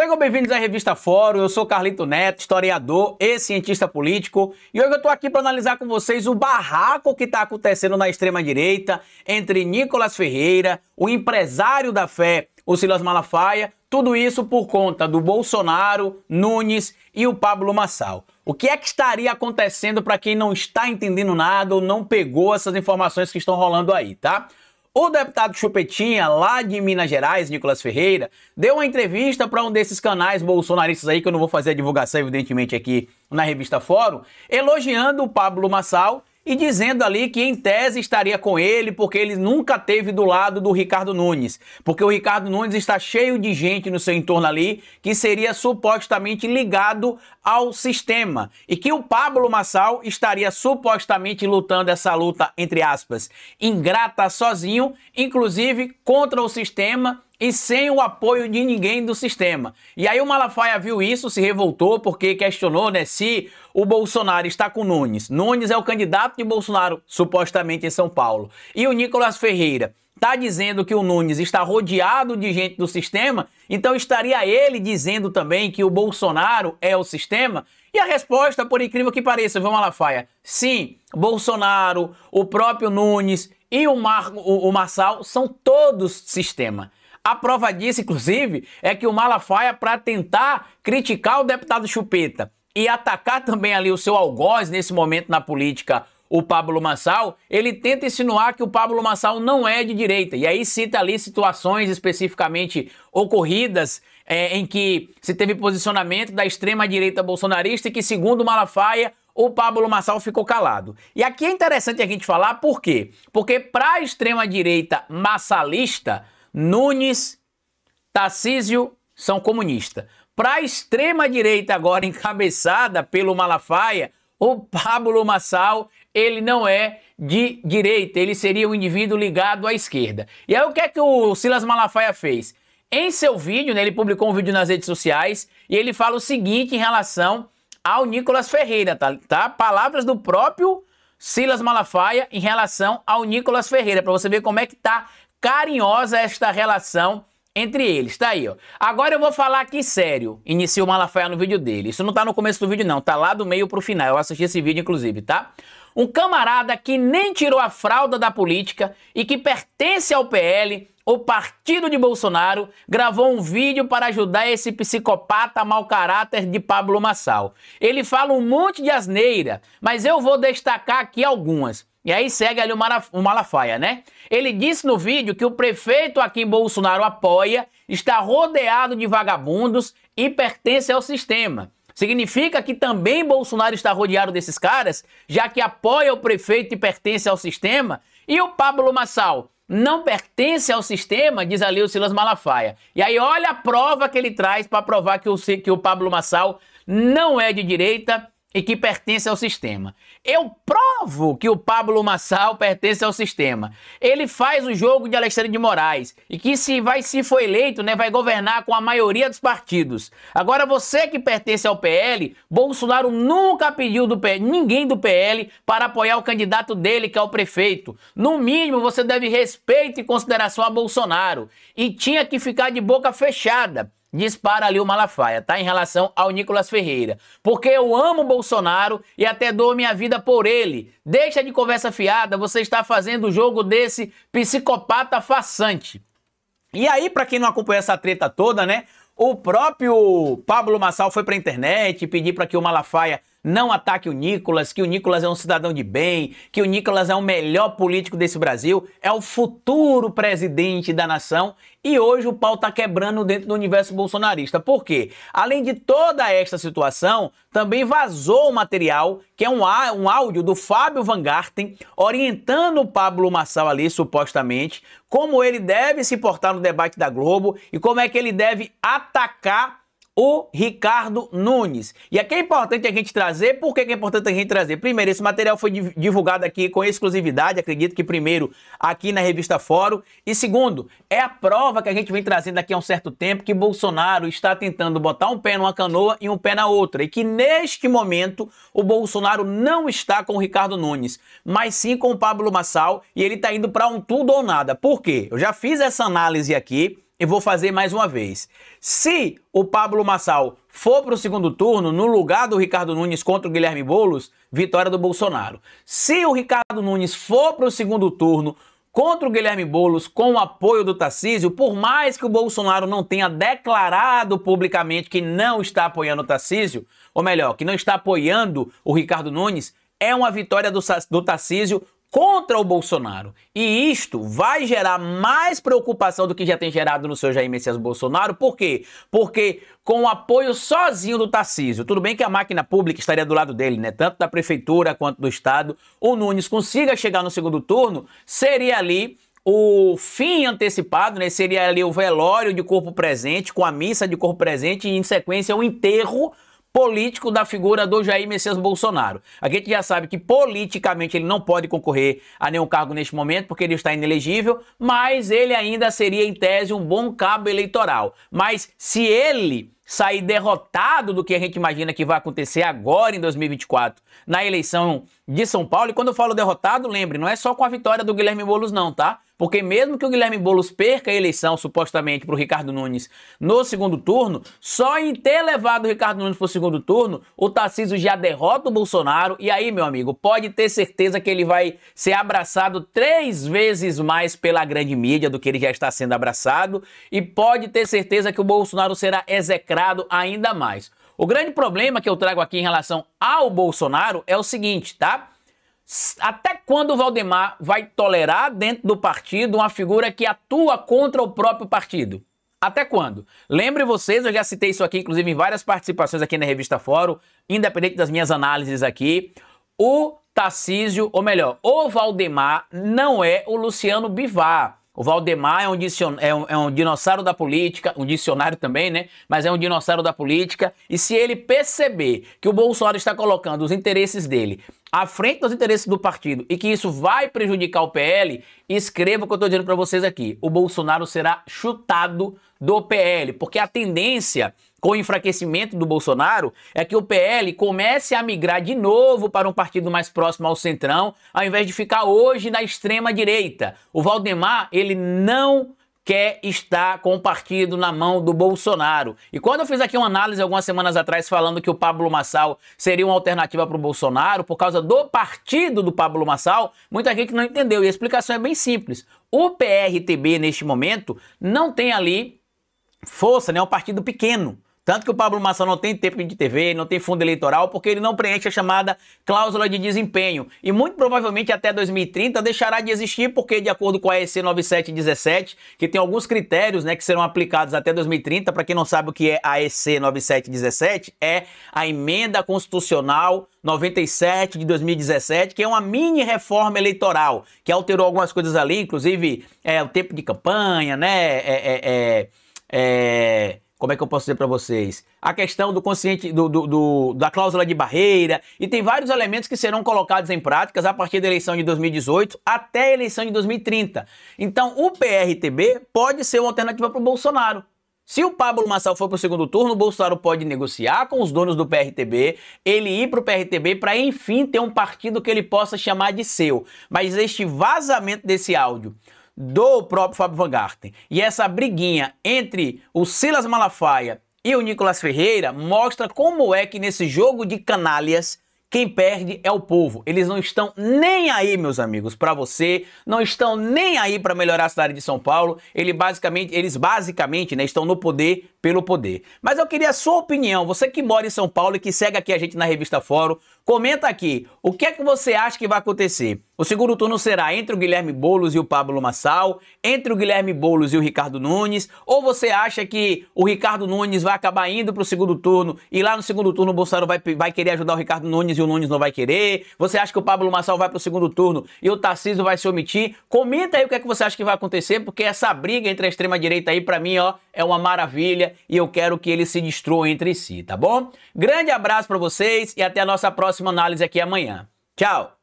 Sejam bem-vindos à Revista Fórum, eu sou Carlito Neto, historiador e cientista político, e hoje eu estou aqui para analisar com vocês o barraco que está acontecendo na extrema-direita entre Nicolas Ferreira, o empresário da fé, o Silas Malafaia, tudo isso por conta do Bolsonaro, Nunes e o Pablo Massal. O que é que estaria acontecendo para quem não está entendendo nada ou não pegou essas informações que estão rolando aí, tá? O deputado Chupetinha, lá de Minas Gerais, Nicolas Ferreira, deu uma entrevista para um desses canais bolsonaristas aí, que eu não vou fazer a divulgação, evidentemente, aqui na revista Fórum, elogiando o Pablo Massal e dizendo ali que em tese estaria com ele porque ele nunca teve do lado do Ricardo Nunes, porque o Ricardo Nunes está cheio de gente no seu entorno ali que seria supostamente ligado ao sistema e que o Pablo Massal estaria supostamente lutando essa luta entre aspas ingrata sozinho, inclusive contra o sistema e sem o apoio de ninguém do sistema. E aí o Malafaia viu isso, se revoltou, porque questionou né, se o Bolsonaro está com Nunes. Nunes é o candidato de Bolsonaro, supostamente, em São Paulo. E o Nicolas Ferreira está dizendo que o Nunes está rodeado de gente do sistema, então estaria ele dizendo também que o Bolsonaro é o sistema? E a resposta, por incrível que pareça, viu, Malafaia? Sim, Bolsonaro, o próprio Nunes e o, Mar o, o Marçal são todos sistema. A prova disso, inclusive, é que o Malafaia, para tentar criticar o deputado Chupeta e atacar também ali o seu algoz nesse momento na política, o Pablo Massal, ele tenta insinuar que o Pablo Massal não é de direita. E aí cita ali situações especificamente ocorridas é, em que se teve posicionamento da extrema-direita bolsonarista e que, segundo Malafaia, o Pablo Massal ficou calado. E aqui é interessante a gente falar por quê? Porque para a extrema-direita massalista, Nunes, Tarcísio são comunistas. Para a extrema-direita, agora encabeçada pelo Malafaia, o Pablo Massal, ele não é de direita, ele seria um indivíduo ligado à esquerda. E aí o que é que o Silas Malafaia fez? Em seu vídeo, né, ele publicou um vídeo nas redes sociais e ele fala o seguinte em relação ao Nicolas Ferreira, tá? tá? Palavras do próprio Silas Malafaia em relação ao Nicolas Ferreira, para você ver como é que tá carinhosa esta relação entre eles. Tá aí, ó. Agora eu vou falar aqui sério. Inicia o Malafaia no vídeo dele. Isso não tá no começo do vídeo, não. Tá lá do meio pro final. Eu assisti esse vídeo, inclusive, tá? Um camarada que nem tirou a fralda da política e que pertence ao PL, o partido de Bolsonaro, gravou um vídeo para ajudar esse psicopata mau caráter de Pablo Massal. Ele fala um monte de asneira, mas eu vou destacar aqui algumas. E aí segue ali o, Maraf o Malafaia, né? Ele disse no vídeo que o prefeito aqui em Bolsonaro apoia, está rodeado de vagabundos e pertence ao sistema. Significa que também Bolsonaro está rodeado desses caras, já que apoia o prefeito e pertence ao sistema. E o Pablo Massal não pertence ao sistema, diz ali o Silas Malafaia. E aí olha a prova que ele traz para provar que o, que o Pablo Massal não é de direita e que pertence ao sistema. Eu provo que o Pablo Massal pertence ao sistema. Ele faz o jogo de Alexandre de Moraes e que se vai se for eleito, né, vai governar com a maioria dos partidos. Agora você que pertence ao PL, Bolsonaro nunca pediu do PL, ninguém do PL para apoiar o candidato dele, que é o prefeito. No mínimo, você deve respeito e consideração a Bolsonaro e tinha que ficar de boca fechada dispara ali o Malafaia, tá? Em relação ao Nicolas Ferreira. Porque eu amo Bolsonaro e até dou minha vida por ele. Deixa de conversa fiada, você está fazendo o jogo desse psicopata façante. E aí, para quem não acompanhou essa treta toda, né? O próprio Pablo Massal foi para a internet pedir para que o Malafaia não ataque o Nicolas, que o Nicolas é um cidadão de bem, que o Nicolas é o melhor político desse Brasil, é o futuro presidente da nação. E hoje o pau está quebrando dentro do universo bolsonarista. Por quê? Além de toda esta situação, também vazou o material, que é um, um áudio do Fábio Van Garten, orientando o Pablo Massal ali, supostamente, como ele deve se portar no debate da Globo e como é que ele deve atacar o Ricardo Nunes. E aqui é importante a gente trazer, por que é importante a gente trazer? Primeiro, esse material foi divulgado aqui com exclusividade, acredito que primeiro aqui na revista Fórum. E segundo, é a prova que a gente vem trazendo aqui há um certo tempo que Bolsonaro está tentando botar um pé numa canoa e um pé na outra. E que neste momento o Bolsonaro não está com o Ricardo Nunes, mas sim com o Pablo Massal e ele está indo para um tudo ou nada. Por quê? Eu já fiz essa análise aqui e vou fazer mais uma vez. Se o Pablo Massal for para o segundo turno, no lugar do Ricardo Nunes contra o Guilherme Boulos, vitória do Bolsonaro. Se o Ricardo Nunes for para o segundo turno contra o Guilherme Boulos com o apoio do Tarcísio, por mais que o Bolsonaro não tenha declarado publicamente que não está apoiando o Tarcísio, ou melhor, que não está apoiando o Ricardo Nunes, é uma vitória do, do Tarcísio contra o Bolsonaro. E isto vai gerar mais preocupação do que já tem gerado no seu Jair Messias Bolsonaro. Por quê? Porque com o apoio sozinho do Tarcísio, tudo bem que a máquina pública estaria do lado dele, né? Tanto da prefeitura quanto do estado, o Nunes consiga chegar no segundo turno, seria ali o fim antecipado, né? Seria ali o velório de corpo presente, com a missa de corpo presente e em sequência o enterro político da figura do Jair Messias Bolsonaro. A gente já sabe que politicamente ele não pode concorrer a nenhum cargo neste momento porque ele está inelegível, mas ele ainda seria em tese um bom cabo eleitoral. Mas se ele sair derrotado do que a gente imagina que vai acontecer agora em 2024 na eleição de São Paulo, e quando eu falo derrotado, lembre, não é só com a vitória do Guilherme Boulos não, tá? Porque mesmo que o Guilherme Boulos perca a eleição, supostamente, para o Ricardo Nunes no segundo turno, só em ter levado o Ricardo Nunes para o segundo turno, o Tarcísio já derrota o Bolsonaro. E aí, meu amigo, pode ter certeza que ele vai ser abraçado três vezes mais pela grande mídia do que ele já está sendo abraçado. E pode ter certeza que o Bolsonaro será execrado ainda mais. O grande problema que eu trago aqui em relação ao Bolsonaro é o seguinte, tá? Até quando o Valdemar vai tolerar dentro do partido uma figura que atua contra o próprio partido? Até quando? Lembre vocês, eu já citei isso aqui, inclusive, em várias participações aqui na revista Fórum, independente das minhas análises aqui. O Tarcísio, ou melhor, o Valdemar não é o Luciano Bivar. O Valdemar é um, é, um, é um, dinossauro da política, um dicionário também, né? Mas é um dinossauro da política. E se ele perceber que o Bolsonaro está colocando os interesses dele à frente dos interesses do partido e que isso vai prejudicar o PL, escreva o que eu estou dizendo para vocês aqui. O Bolsonaro será chutado do PL, porque a tendência com o enfraquecimento do Bolsonaro é que o PL comece a migrar de novo para um partido mais próximo ao centrão, ao invés de ficar hoje na extrema direita. O Valdemar, ele não quer estar com o partido na mão do Bolsonaro. E quando eu fiz aqui uma análise algumas semanas atrás falando que o Pablo Massal seria uma alternativa para o Bolsonaro por causa do partido do Pablo Massal, muita gente não entendeu. E a explicação é bem simples. O PRTB, neste momento, não tem ali força, né? É um partido pequeno. Tanto que o Pablo Massa não tem tempo de TV, não tem fundo eleitoral, porque ele não preenche a chamada cláusula de desempenho. E muito provavelmente até 2030 deixará de existir, porque de acordo com a EC 9717, que tem alguns critérios né, que serão aplicados até 2030, para quem não sabe o que é a EC 9717, é a Emenda Constitucional 97 de 2017, que é uma mini reforma eleitoral, que alterou algumas coisas ali, inclusive é, o tempo de campanha, né? é, é, é, é como é que eu posso dizer para vocês? A questão do consciente do, do, do, da cláusula de barreira e tem vários elementos que serão colocados em práticas a partir da eleição de 2018 até a eleição de 2030. Então, o PRTB pode ser uma alternativa para o Bolsonaro. Se o Pablo Massal for para o segundo turno, o Bolsonaro pode negociar com os donos do PRTB, ele ir para o PRTB para enfim ter um partido que ele possa chamar de seu. Mas este vazamento desse áudio do próprio Fábio Van Garten. E essa briguinha entre o Silas Malafaia e o Nicolas Ferreira mostra como é que nesse jogo de canalhas quem perde é o povo. Eles não estão nem aí, meus amigos, para você, não estão nem aí para melhorar a cidade de São Paulo. Ele basicamente, eles basicamente, né, estão no poder pelo poder. Mas eu queria a sua opinião, você que mora em São Paulo e que segue aqui a gente na revista Fórum, Comenta aqui, o que é que você acha que vai acontecer? O segundo turno será entre o Guilherme Boulos e o Pablo Massal, entre o Guilherme Boulos e o Ricardo Nunes, ou você acha que o Ricardo Nunes vai acabar indo para o segundo turno e lá no segundo turno o Bolsonaro vai, vai querer ajudar o Ricardo Nunes e o Nunes não vai querer? Você acha que o Pablo Massal vai para o segundo turno e o Tarcísio vai se omitir? Comenta aí o que é que você acha que vai acontecer, porque essa briga entre a extrema-direita aí, para mim, ó, é uma maravilha e eu quero que ele se destrua entre si, tá bom? Grande abraço para vocês e até a nossa próxima análise aqui amanhã. Tchau!